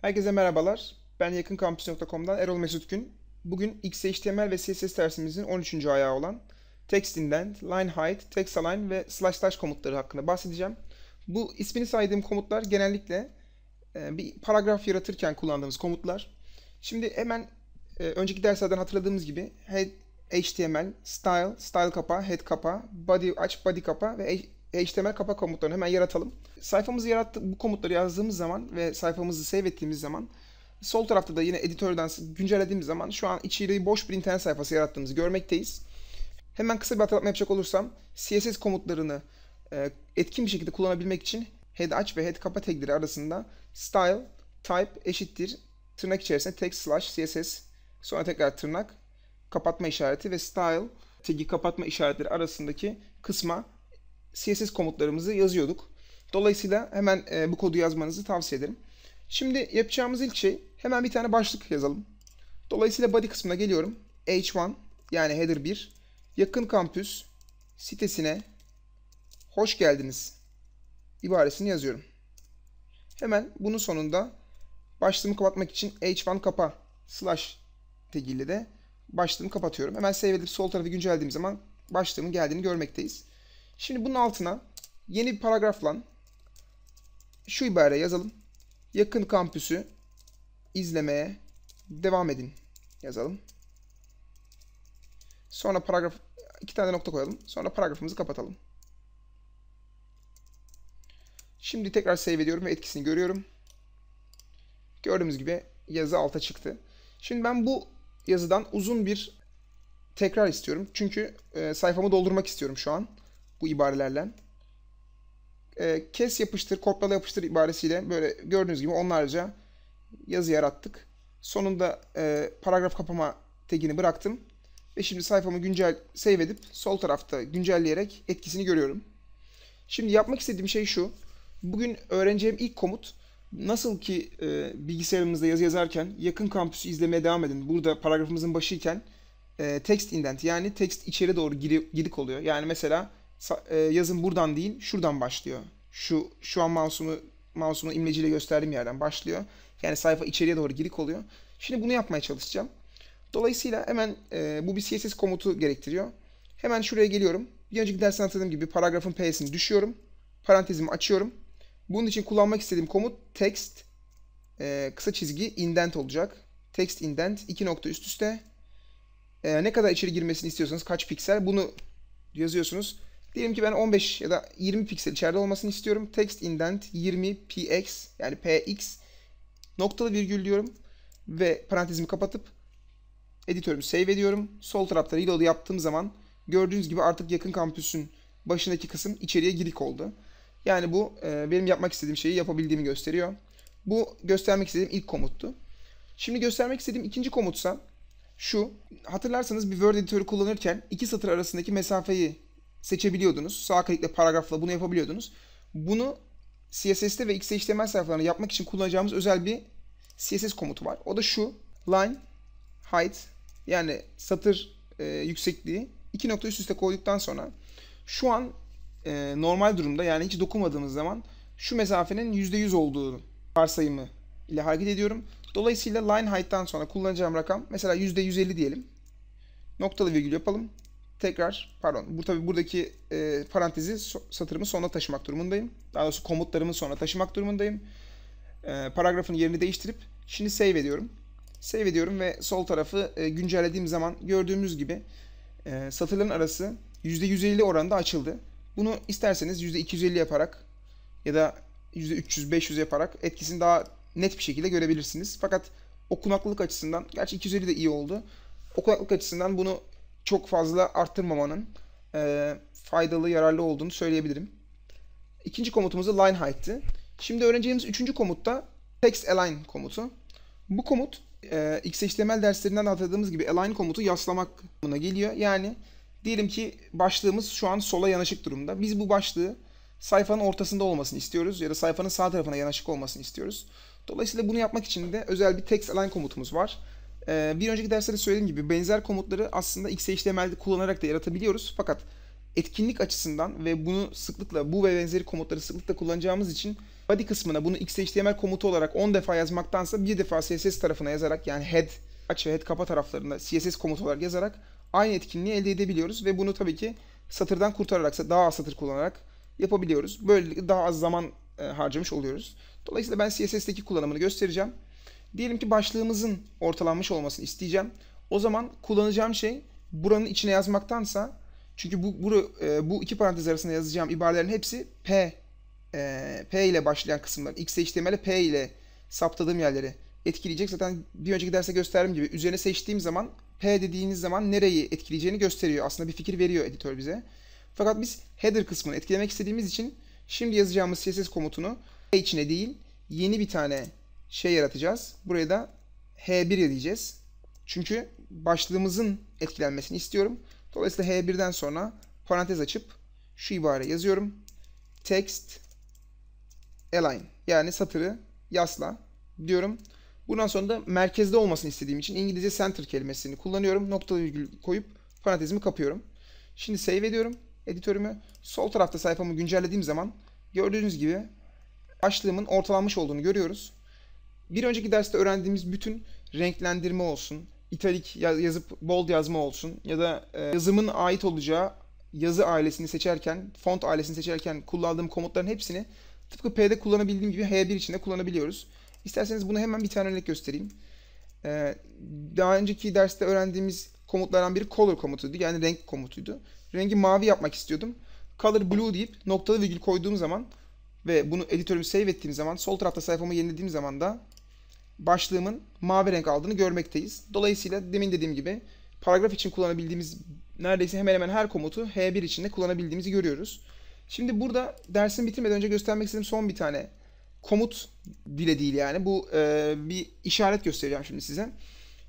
Herkese merhabalar. Ben yakınkampüs.com'dan Erol Mesut Gün. Bugün XHTML ve CSS dersimizin 13. ayağı olan text indent, line height, text align ve slash slash komutları hakkında bahsedeceğim. Bu ismini saydığım komutlar genellikle e, bir paragraf yaratırken kullandığımız komutlar. Şimdi hemen e, önceki derslerden hatırladığımız gibi head HTML, style, style kapa, head kapa, body aç, body kapa ve HTML kapak komutlarını hemen yaratalım. Sayfamızı yarattı bu komutları yazdığımız zaman ve sayfamızı save ettiğimiz zaman sol tarafta da yine editörden güncellediğimiz zaman şu an içeri boş bir internet sayfası yarattığımızı görmekteyiz. Hemen kısa bir hatırlatma yapacak olursam CSS komutlarını e, etkin bir şekilde kullanabilmek için head aç ve head kapa tagleri arasında style, type eşittir tırnak içerisinde text slash css sonra tekrar tırnak kapatma işareti ve style tagi kapatma işaretleri arasındaki kısma CSS komutlarımızı yazıyorduk. Dolayısıyla hemen e, bu kodu yazmanızı tavsiye ederim. Şimdi yapacağımız ilk şey hemen bir tane başlık yazalım. Dolayısıyla body kısmına geliyorum. H1 yani header 1 yakın kampüs sitesine hoş geldiniz ibaresini yazıyorum. Hemen bunun sonunda başlığımı kapatmak için h1 kapa slash tegiyle de başlığımı kapatıyorum. Hemen save edip sol tarafı güncellediğim zaman başlığımın geldiğini görmekteyiz. Şimdi bunun altına yeni bir paragrafla şu ibare yazalım. Yakın kampüsü izlemeye devam edin yazalım. Sonra paragraf iki tane nokta koyalım. Sonra paragrafımızı kapatalım. Şimdi tekrar save ediyorum ve etkisini görüyorum. Gördüğümüz gibi yazı alta çıktı. Şimdi ben bu yazıdan uzun bir tekrar istiyorum. Çünkü e, sayfamı doldurmak istiyorum şu an bu ibarelerle. E, kes yapıştır, kopyala yapıştır ibaresiyle böyle gördüğünüz gibi onlarca yazı yarattık. Sonunda e, paragraf kapama tagini bıraktım. Ve şimdi sayfamı güncel save edip sol tarafta güncelleyerek etkisini görüyorum. Şimdi yapmak istediğim şey şu. Bugün öğreneceğim ilk komut nasıl ki e, bilgisayarımızda yazı yazarken yakın kampüsü izlemeye devam edin. Burada paragrafımızın başıyken e, text indent yani text içeri doğru giri, gidik oluyor. Yani mesela e, yazın buradan değil şuradan başlıyor. Şu şu an mouse'umu mouse'umu imleciyle gösterdiğim yerden başlıyor. Yani sayfa içeriye doğru girik oluyor. Şimdi bunu yapmaya çalışacağım. Dolayısıyla hemen e, bu bir CSS komutu gerektiriyor. Hemen şuraya geliyorum. Bir önceki dersten hatırladığım gibi paragrafın P'sini düşüyorum. Parantezimi açıyorum. Bunun için kullanmak istediğim komut text e, kısa çizgi indent olacak. Text indent iki nokta üst üste. E, ne kadar içeri girmesini istiyorsanız kaç piksel bunu yazıyorsunuz. Diyelim ki ben 15 ya da 20 piksel içeride olmasını istiyorum. Text indent 20 px yani px noktalı virgül diyorum ve parantezimi kapatıp editörümü save ediyorum. Sol tarafta reload yaptığım zaman gördüğünüz gibi artık yakın kampüsün başındaki kısım içeriye girik oldu. Yani bu e, benim yapmak istediğim şeyi yapabildiğimi gösteriyor. Bu göstermek istediğim ilk komuttu. Şimdi göstermek istediğim ikinci komutsa şu. Hatırlarsanız bir Word editörü kullanırken iki satır arasındaki mesafeyi seçebiliyordunuz. Sağ klikle paragrafla bunu yapabiliyordunuz. Bunu CSS'te ve XHTML sayfalarını yapmak için kullanacağımız özel bir CSS komutu var. O da şu line height yani satır e, yüksekliği iki nokta üst üste koyduktan sonra şu an e, normal durumda yani hiç dokunmadığımız zaman şu mesafenin yüzde yüz olduğu varsayımı ile hareket ediyorum. Dolayısıyla line height'tan sonra kullanacağım rakam mesela yüzde yüz elli diyelim. Noktalı virgül yapalım tekrar pardon bu tabi buradaki e, parantezi so, satırımı sona taşımak durumundayım. Daha doğrusu komutlarımı sona taşımak durumundayım. E, paragrafın yerini değiştirip şimdi save ediyorum. Save ediyorum ve sol tarafı e, güncellediğim zaman gördüğümüz gibi e, satırların arası %150 oranında açıldı. Bunu isterseniz %250 yaparak ya da %300-500 yaparak etkisini daha net bir şekilde görebilirsiniz. Fakat okunaklılık açısından, gerçi 250 de iyi oldu. Okunaklılık açısından bunu çok fazla arttırmamanın e, faydalı, yararlı olduğunu söyleyebilirim. İkinci komutumuz line height'ti. Şimdi öğreneceğimiz üçüncü komut da text align komutu. Bu komut e, XHTML derslerinden hatırladığımız gibi align komutu yaslamak anlamına geliyor. Yani diyelim ki başlığımız şu an sola yanaşık durumda. Biz bu başlığı sayfanın ortasında olmasını istiyoruz ya da sayfanın sağ tarafına yanaşık olmasını istiyoruz. Dolayısıyla bunu yapmak için de özel bir text align komutumuz var. Ee, bir önceki derslerde söylediğim gibi benzer komutları aslında XHTML'de kullanarak da yaratabiliyoruz. Fakat etkinlik açısından ve bunu sıklıkla bu ve benzeri komutları sıklıkla kullanacağımız için body kısmına bunu XHTML komutu olarak 10 defa yazmaktansa bir defa CSS tarafına yazarak yani head aç ve head kapa taraflarında CSS komutu olarak yazarak aynı etkinliği elde edebiliyoruz ve bunu tabii ki satırdan kurtararak daha az satır kullanarak yapabiliyoruz. Böylelikle daha az zaman e, harcamış oluyoruz. Dolayısıyla ben CSS'teki kullanımını göstereceğim. Diyelim ki başlığımızın ortalanmış olmasını isteyeceğim. O zaman kullanacağım şey buranın içine yazmaktansa çünkü bu, bu, e, bu iki parantez arasında yazacağım ibarelerin hepsi P e, P ile başlayan kısımlar. x XHTML P ile saptadığım yerleri etkileyecek. Zaten bir önceki derste gösterdiğim gibi üzerine seçtiğim zaman P dediğiniz zaman nereyi etkileyeceğini gösteriyor. Aslında bir fikir veriyor editör bize. Fakat biz header kısmını etkilemek istediğimiz için şimdi yazacağımız CSS komutunu P içine değil yeni bir tane şey yaratacağız. Buraya da H1 diyeceğiz. Çünkü başlığımızın etkilenmesini istiyorum. Dolayısıyla H1'den sonra parantez açıp şu ibare yazıyorum. Text align yani satırı yasla diyorum. Bundan sonra da merkezde olmasını istediğim için İngilizce center kelimesini kullanıyorum. Nokta virgül koyup parantezimi kapıyorum. Şimdi save ediyorum editörümü. Sol tarafta sayfamı güncellediğim zaman gördüğünüz gibi başlığımın ortalanmış olduğunu görüyoruz bir önceki derste öğrendiğimiz bütün renklendirme olsun, italik yazıp bold yazma olsun ya da e, yazımın ait olacağı yazı ailesini seçerken, font ailesini seçerken kullandığım komutların hepsini tıpkı P'de kullanabildiğim gibi H1 için de kullanabiliyoruz. İsterseniz bunu hemen bir tane örnek göstereyim. E, daha önceki derste öğrendiğimiz komutlardan biri color komutuydu. Yani renk komutuydu. Rengi mavi yapmak istiyordum. Color blue deyip noktalı virgül koyduğum zaman ve bunu editörümü save ettiğim zaman sol tarafta sayfamı yenilediğim zaman da başlığımın mavi renk aldığını görmekteyiz. Dolayısıyla demin dediğim gibi paragraf için kullanabildiğimiz neredeyse hemen hemen her komutu H1 içinde kullanabildiğimizi görüyoruz. Şimdi burada dersin bitirmeden önce göstermek istediğim son bir tane komut dile değil yani. Bu e, bir işaret göstereceğim şimdi size.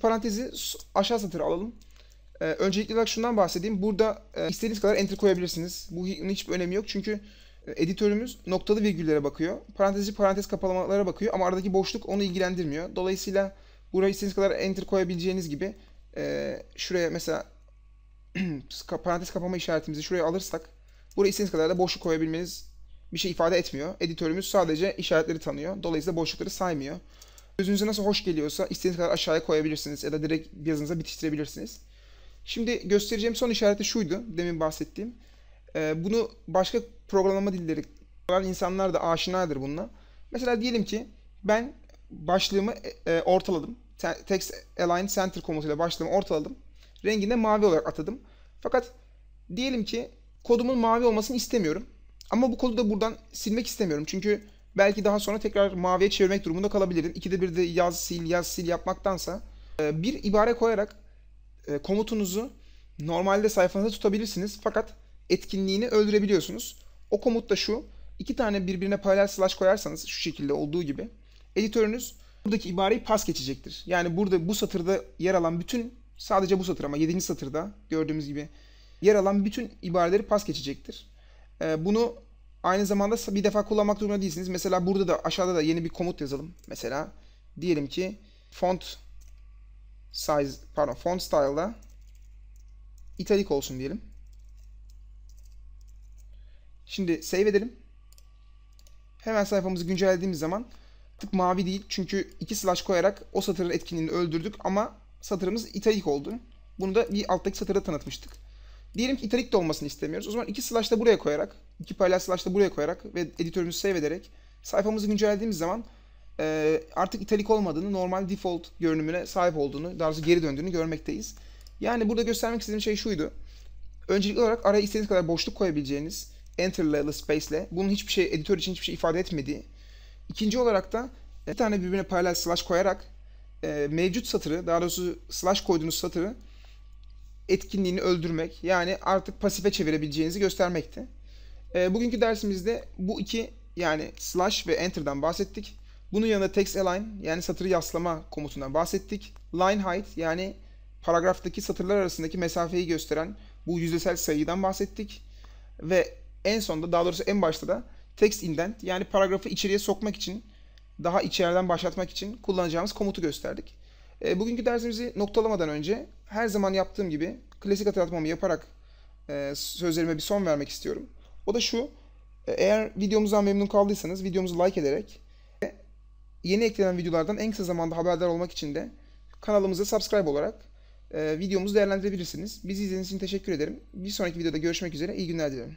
Parantezi aşağı satıra alalım. E, öncelikli olarak şundan bahsedeyim. Burada e, istediğiniz kadar enter koyabilirsiniz. Bu hiçbir önemi yok çünkü editörümüz noktalı virgüllere bakıyor. parantezi parantez kapalamalara bakıyor ama aradaki boşluk onu ilgilendirmiyor. Dolayısıyla buraya istediğiniz kadar enter koyabileceğiniz gibi e, şuraya mesela parantez kapama işaretimizi şuraya alırsak buraya istediğiniz kadar da boşluk koyabilmeniz bir şey ifade etmiyor. Editörümüz sadece işaretleri tanıyor. Dolayısıyla boşlukları saymıyor. Gözünüze nasıl hoş geliyorsa istediğiniz kadar aşağıya koyabilirsiniz ya da direkt yazınıza bitiştirebilirsiniz. Şimdi göstereceğim son işareti şuydu. Demin bahsettiğim. Ee, bunu başka programlama dilleri olan insanlar da aşinadır bununla. Mesela diyelim ki ben başlığımı e, e, ortaladım. Text Align Center komutuyla başlığımı ortaladım. Rengine mavi olarak atadım. Fakat diyelim ki kodumun mavi olmasını istemiyorum. Ama bu kodu da buradan silmek istemiyorum. Çünkü belki daha sonra tekrar maviye çevirmek durumunda kalabilirim. İkide bir de yaz sil yaz sil yapmaktansa e, bir ibare koyarak komutunuzu normalde sayfanızda tutabilirsiniz. Fakat etkinliğini öldürebiliyorsunuz. O komut da şu. İki tane birbirine paralel slash koyarsanız şu şekilde olduğu gibi editörünüz buradaki ibareyi pas geçecektir. Yani burada bu satırda yer alan bütün sadece bu satır ama 7. satırda gördüğümüz gibi yer alan bütün ibareleri pas geçecektir. Ee, bunu aynı zamanda bir defa kullanmak durumunda değilsiniz. Mesela burada da aşağıda da yeni bir komut yazalım. Mesela diyelim ki font size pardon font style'da italik olsun diyelim. Şimdi save edelim. Hemen sayfamızı güncellediğimiz zaman tık mavi değil. Çünkü iki slash koyarak o satırın etkinliğini öldürdük ama satırımız italik oldu. Bunu da bir alttaki satırda tanıtmıştık. Diyelim ki italik de olmasını istemiyoruz. O zaman iki slash da buraya koyarak, iki paralel slash da buraya koyarak ve editörümüzü save ederek sayfamızı güncellediğimiz zaman e, artık italik olmadığını, normal default görünümüne sahip olduğunu, daha doğrusu geri döndüğünü görmekteyiz. Yani burada göstermek istediğim şey şuydu. Öncelikli olarak araya istediğiniz kadar boşluk koyabileceğiniz, Enter space ile bunun hiçbir şey editör için hiçbir şey ifade etmediği. İkinci olarak da e, bir tane birbirine paralel slash koyarak e, mevcut satırı daha doğrusu slash koyduğunuz satırı etkinliğini öldürmek yani artık pasife çevirebileceğinizi göstermekti. E, bugünkü dersimizde bu iki yani slash ve enter'dan bahsettik. Bunun yanında text align yani satırı yaslama komutundan bahsettik. Line height yani paragraftaki satırlar arasındaki mesafeyi gösteren bu yüzdesel sayıdan bahsettik. Ve en sonda daha doğrusu en başta da text indent yani paragrafı içeriye sokmak için daha içeriden başlatmak için kullanacağımız komutu gösterdik. E, bugünkü dersimizi noktalamadan önce her zaman yaptığım gibi klasik hatırlatmamı yaparak e, sözlerime bir son vermek istiyorum. O da şu, e, eğer videomuzdan memnun kaldıysanız videomuzu like ederek e, yeni eklenen videolardan en kısa zamanda haberdar olmak için de kanalımıza subscribe olarak e, videomuzu değerlendirebilirsiniz. Bizi izlediğiniz için teşekkür ederim. Bir sonraki videoda görüşmek üzere, İyi günler dilerim.